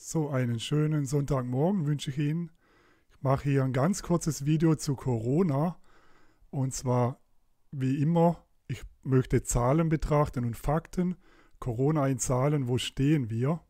So einen schönen Sonntagmorgen wünsche ich Ihnen. Ich mache hier ein ganz kurzes Video zu Corona. Und zwar, wie immer, ich möchte Zahlen betrachten und Fakten. Corona in Zahlen, wo stehen wir?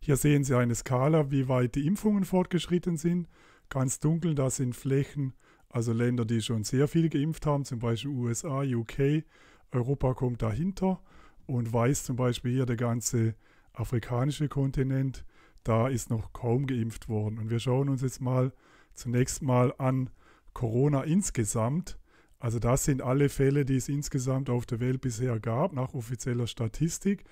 Hier sehen Sie eine Skala, wie weit die Impfungen fortgeschritten sind. Ganz dunkel, das sind Flächen, also Länder, die schon sehr viel geimpft haben, zum Beispiel USA, UK. Europa kommt dahinter und weiß zum Beispiel hier der ganze afrikanische Kontinent, da ist noch kaum geimpft worden. Und wir schauen uns jetzt mal zunächst mal an Corona insgesamt. Also das sind alle Fälle, die es insgesamt auf der Welt bisher gab, nach offizieller Statistik.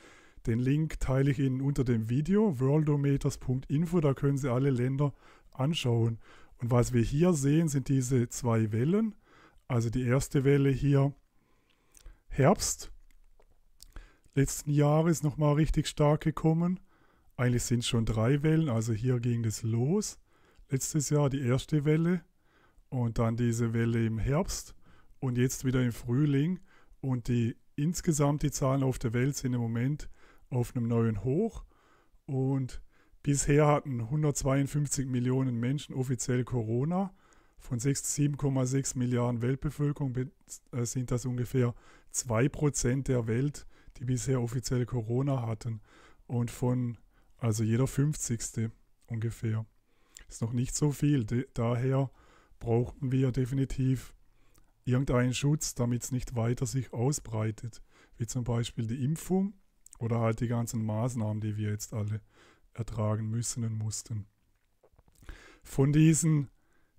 Den Link teile ich Ihnen unter dem Video worldometers.info, da können Sie alle Länder anschauen. Und was wir hier sehen, sind diese zwei Wellen. Also die erste Welle hier Herbst letzten Jahres nochmal richtig stark gekommen. Eigentlich sind schon drei Wellen, also hier ging es los. Letztes Jahr die erste Welle und dann diese Welle im Herbst und jetzt wieder im Frühling. Und die insgesamt die Zahlen auf der Welt sind im Moment auf einem neuen Hoch. Und bisher hatten 152 Millionen Menschen offiziell Corona. Von 7,6 Milliarden Weltbevölkerung äh, sind das ungefähr 2% der Welt die bisher offiziell Corona hatten. Und von, also jeder 50. ungefähr. Ist noch nicht so viel. De daher brauchten wir definitiv irgendeinen Schutz, damit es nicht weiter sich ausbreitet. Wie zum Beispiel die Impfung oder halt die ganzen Maßnahmen, die wir jetzt alle ertragen müssen und mussten. Von diesen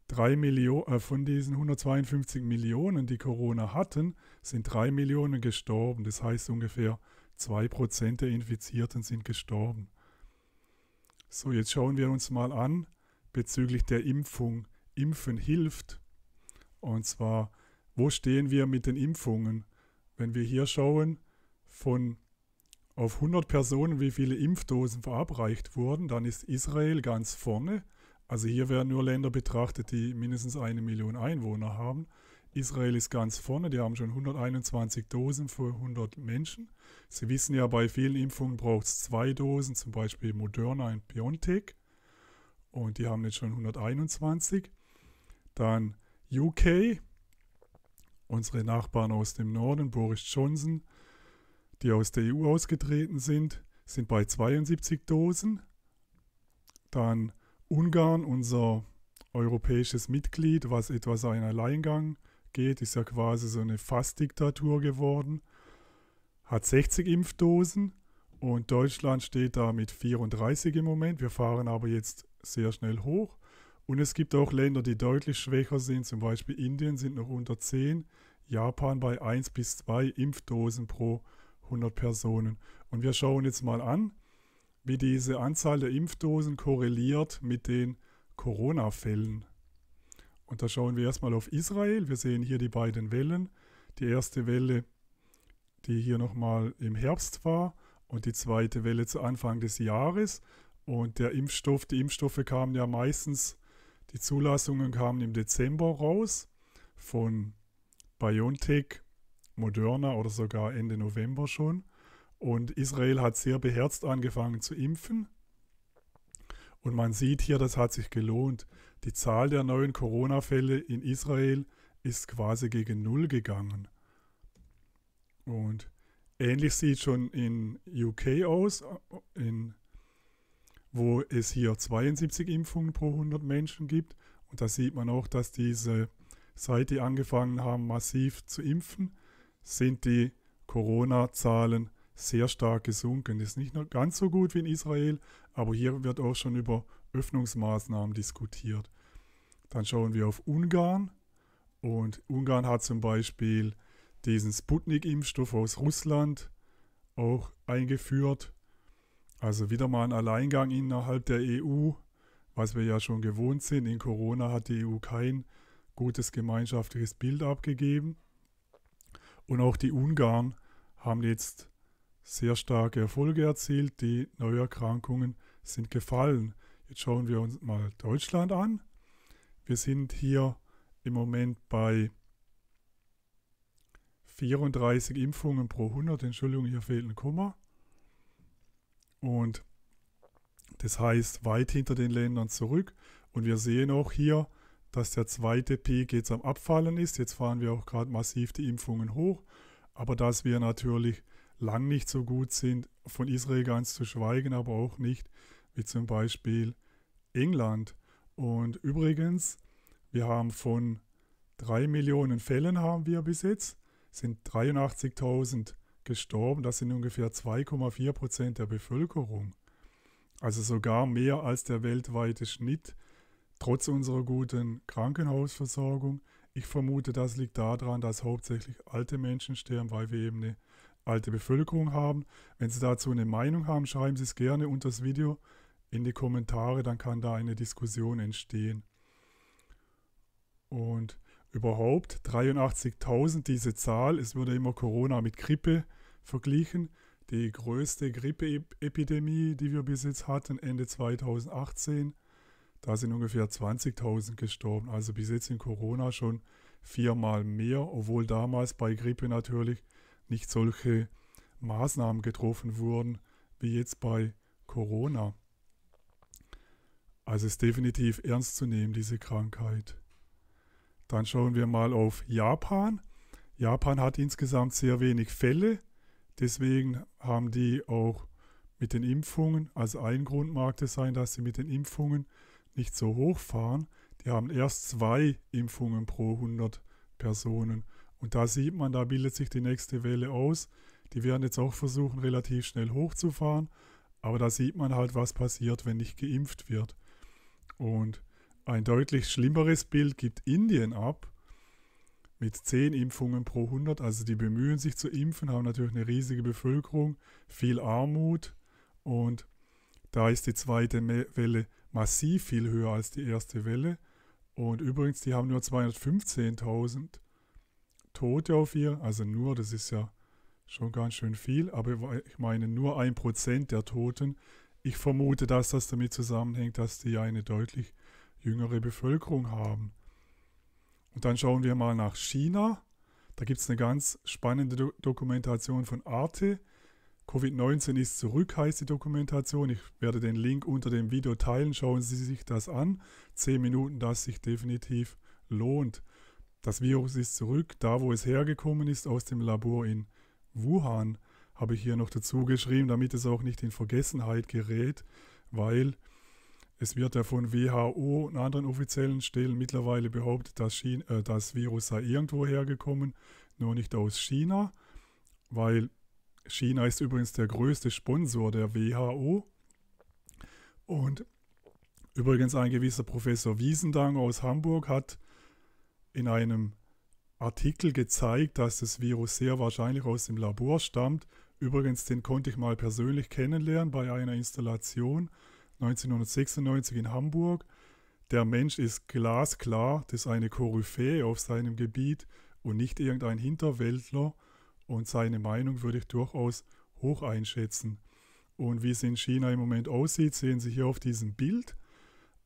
drei Millionen, äh, von diesen 152 Millionen, die Corona hatten, sind 3 Millionen gestorben. Das heißt ungefähr 2% der Infizierten sind gestorben. So, jetzt schauen wir uns mal an bezüglich der Impfung. Impfen hilft. Und zwar, wo stehen wir mit den Impfungen? Wenn wir hier schauen, von auf 100 Personen, wie viele Impfdosen verabreicht wurden, dann ist Israel ganz vorne also hier werden nur Länder betrachtet, die mindestens eine Million Einwohner haben. Israel ist ganz vorne, die haben schon 121 Dosen für 100 Menschen. Sie wissen ja, bei vielen Impfungen braucht es zwei Dosen, zum Beispiel Moderna und BioNTech. Und die haben jetzt schon 121. Dann UK, unsere Nachbarn aus dem Norden, Boris Johnson, die aus der EU ausgetreten sind, sind bei 72 Dosen. Dann Ungarn, unser europäisches Mitglied, was etwas einen Alleingang geht, ist ja quasi so eine Fastdiktatur geworden, hat 60 Impfdosen und Deutschland steht da mit 34 im Moment. Wir fahren aber jetzt sehr schnell hoch. Und es gibt auch Länder, die deutlich schwächer sind, zum Beispiel Indien sind noch unter 10, Japan bei 1 bis 2 Impfdosen pro 100 Personen. Und wir schauen jetzt mal an, wie diese Anzahl der Impfdosen korreliert mit den Corona-Fällen. Und da schauen wir erstmal auf Israel. Wir sehen hier die beiden Wellen. Die erste Welle, die hier nochmal im Herbst war, und die zweite Welle zu Anfang des Jahres. Und der Impfstoff, die Impfstoffe kamen ja meistens, die Zulassungen kamen im Dezember raus von BioNTech, Moderna oder sogar Ende November schon. Und Israel hat sehr beherzt angefangen zu impfen. Und man sieht hier, das hat sich gelohnt. Die Zahl der neuen Corona-Fälle in Israel ist quasi gegen Null gegangen. Und ähnlich sieht es schon in UK aus, in, wo es hier 72 Impfungen pro 100 Menschen gibt. Und da sieht man auch, dass diese, seit die angefangen haben, massiv zu impfen, sind die Corona-Zahlen sehr stark gesunken. Ist nicht nur ganz so gut wie in Israel, aber hier wird auch schon über Öffnungsmaßnahmen diskutiert. Dann schauen wir auf Ungarn. Und Ungarn hat zum Beispiel diesen Sputnik-Impfstoff aus Russland auch eingeführt. Also wieder mal ein Alleingang innerhalb der EU, was wir ja schon gewohnt sind. In Corona hat die EU kein gutes gemeinschaftliches Bild abgegeben. Und auch die Ungarn haben jetzt sehr starke Erfolge erzielt. Die Neuerkrankungen sind gefallen. Jetzt schauen wir uns mal Deutschland an. Wir sind hier im Moment bei 34 Impfungen pro 100. Entschuldigung, hier fehlt ein Komma. Und das heißt weit hinter den Ländern zurück. Und wir sehen auch hier, dass der zweite Peak jetzt am Abfallen ist. Jetzt fahren wir auch gerade massiv die Impfungen hoch. Aber dass wir natürlich lang nicht so gut sind, von Israel ganz zu schweigen, aber auch nicht, wie zum Beispiel England. Und übrigens, wir haben von drei Millionen Fällen haben wir bis jetzt, sind 83.000 gestorben. Das sind ungefähr 2,4 Prozent der Bevölkerung. Also sogar mehr als der weltweite Schnitt, trotz unserer guten Krankenhausversorgung. Ich vermute, das liegt daran, dass hauptsächlich alte Menschen sterben, weil wir eben eine alte Bevölkerung haben. Wenn Sie dazu eine Meinung haben, schreiben Sie es gerne unter das Video in die Kommentare, dann kann da eine Diskussion entstehen. Und überhaupt 83.000, diese Zahl, es wurde immer Corona mit Grippe verglichen. Die größte Grippeepidemie, die wir bis jetzt hatten, Ende 2018, da sind ungefähr 20.000 gestorben. Also bis jetzt in Corona schon viermal mehr, obwohl damals bei Grippe natürlich nicht solche Maßnahmen getroffen wurden wie jetzt bei Corona. Also ist definitiv ernst zu nehmen, diese Krankheit. Dann schauen wir mal auf Japan. Japan hat insgesamt sehr wenig Fälle, deswegen haben die auch mit den Impfungen, also ein Grund mag das sein, dass sie mit den Impfungen nicht so hoch fahren. Die haben erst zwei Impfungen pro 100 Personen und da sieht man, da bildet sich die nächste Welle aus. Die werden jetzt auch versuchen, relativ schnell hochzufahren. Aber da sieht man halt, was passiert, wenn nicht geimpft wird. Und ein deutlich schlimmeres Bild gibt Indien ab mit 10 Impfungen pro 100. Also die bemühen sich zu impfen, haben natürlich eine riesige Bevölkerung, viel Armut und da ist die zweite Welle massiv viel höher als die erste Welle. Und übrigens, die haben nur 215.000 Tote auf ihr. Also nur, das ist ja schon ganz schön viel, aber ich meine nur ein Prozent der Toten. Ich vermute, dass das damit zusammenhängt, dass die eine deutlich jüngere Bevölkerung haben. Und dann schauen wir mal nach China. Da gibt es eine ganz spannende Do Dokumentation von Arte. Covid-19 ist zurück, heißt die Dokumentation. Ich werde den Link unter dem Video teilen. Schauen Sie sich das an. Zehn Minuten, das sich definitiv lohnt. Das Virus ist zurück, da wo es hergekommen ist, aus dem Labor in Wuhan, habe ich hier noch dazu geschrieben, damit es auch nicht in Vergessenheit gerät, weil es wird ja von WHO und anderen offiziellen Stellen mittlerweile behauptet, dass äh, das Virus sei irgendwo hergekommen, nur nicht aus China, weil China ist übrigens der größte Sponsor der WHO. Und übrigens ein gewisser Professor Wiesendang aus Hamburg hat in einem Artikel gezeigt, dass das Virus sehr wahrscheinlich aus dem Labor stammt. Übrigens, den konnte ich mal persönlich kennenlernen bei einer Installation 1996 in Hamburg. Der Mensch ist glasklar, das ist eine Koryphäe auf seinem Gebiet und nicht irgendein Hinterwäldler. Und seine Meinung würde ich durchaus hoch einschätzen. Und wie es in China im Moment aussieht, sehen Sie hier auf diesem Bild.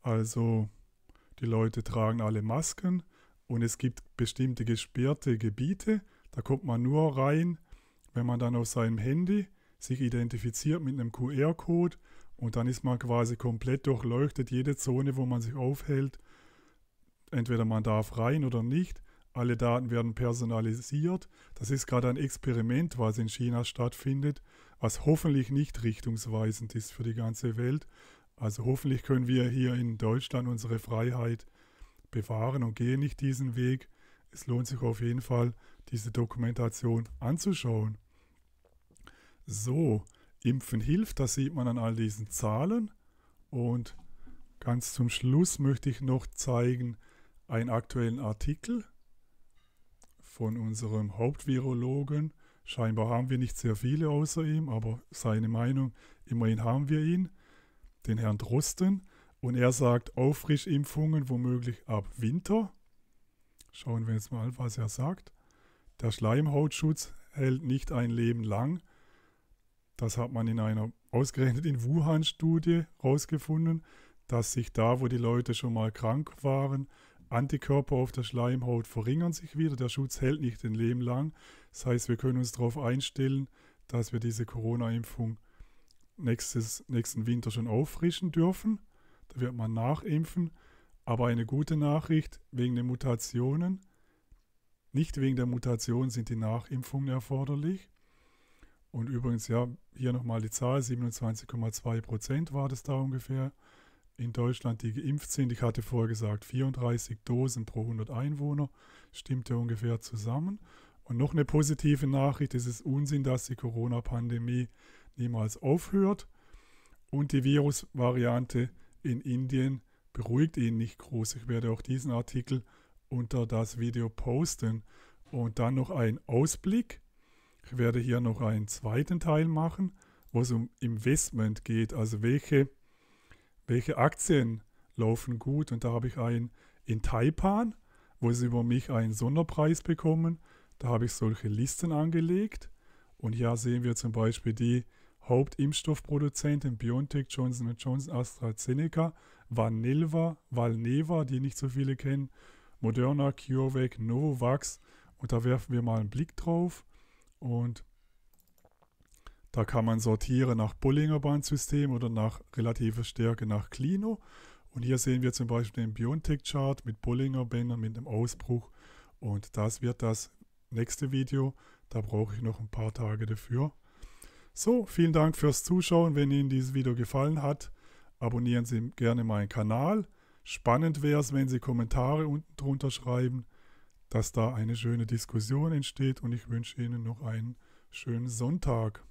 Also die Leute tragen alle Masken. Und es gibt bestimmte gesperrte Gebiete, da kommt man nur rein, wenn man dann auf seinem Handy sich identifiziert mit einem QR-Code und dann ist man quasi komplett durchleuchtet, jede Zone, wo man sich aufhält. Entweder man darf rein oder nicht. Alle Daten werden personalisiert. Das ist gerade ein Experiment, was in China stattfindet, was hoffentlich nicht richtungsweisend ist für die ganze Welt. Also hoffentlich können wir hier in Deutschland unsere Freiheit bewahren und gehe nicht diesen Weg. Es lohnt sich auf jeden Fall, diese Dokumentation anzuschauen. So, Impfen hilft, das sieht man an all diesen Zahlen. Und ganz zum Schluss möchte ich noch zeigen einen aktuellen Artikel von unserem Hauptvirologen. Scheinbar haben wir nicht sehr viele außer ihm, aber seine Meinung, immerhin haben wir ihn, den Herrn Drosten. Und er sagt Auffrischimpfungen womöglich ab Winter. Schauen wir jetzt mal, was er sagt. Der Schleimhautschutz hält nicht ein Leben lang. Das hat man in einer ausgerechnet in Wuhan-Studie herausgefunden, dass sich da, wo die Leute schon mal krank waren, Antikörper auf der Schleimhaut verringern sich wieder. Der Schutz hält nicht ein Leben lang. Das heißt, wir können uns darauf einstellen, dass wir diese Corona-Impfung nächsten Winter schon auffrischen dürfen. Da wird man nachimpfen. Aber eine gute Nachricht wegen den Mutationen. Nicht wegen der Mutation sind die Nachimpfungen erforderlich. Und übrigens, ja, hier nochmal die Zahl, 27,2 Prozent war das da ungefähr in Deutschland, die geimpft sind. Ich hatte vorher gesagt, 34 Dosen pro 100 Einwohner, stimmte ungefähr zusammen. Und noch eine positive Nachricht, es ist Unsinn, dass die Corona-Pandemie niemals aufhört und die Virusvariante in Indien beruhigt ihn nicht groß. Ich werde auch diesen Artikel unter das Video posten. Und dann noch ein Ausblick. Ich werde hier noch einen zweiten Teil machen, wo es um Investment geht, also welche, welche Aktien laufen gut. Und da habe ich einen in Taipan, wo sie über mich einen Sonderpreis bekommen. Da habe ich solche Listen angelegt. Und hier sehen wir zum Beispiel die, Hauptimpfstoffproduzenten BioNTech, Johnson Johnson, AstraZeneca, Vanilva, Valneva, die nicht so viele kennen, Moderna, CureVac, Novavax. Und da werfen wir mal einen Blick drauf. Und da kann man sortieren nach Bollinger Bandsystem oder nach relativer Stärke nach Clino. Und hier sehen wir zum Beispiel den BioNTech-Chart mit Bollinger Bändern mit einem Ausbruch. Und das wird das nächste Video. Da brauche ich noch ein paar Tage dafür. So, vielen Dank fürs Zuschauen. Wenn Ihnen dieses Video gefallen hat, abonnieren Sie gerne meinen Kanal. Spannend wäre es, wenn Sie Kommentare unten drunter schreiben, dass da eine schöne Diskussion entsteht und ich wünsche Ihnen noch einen schönen Sonntag.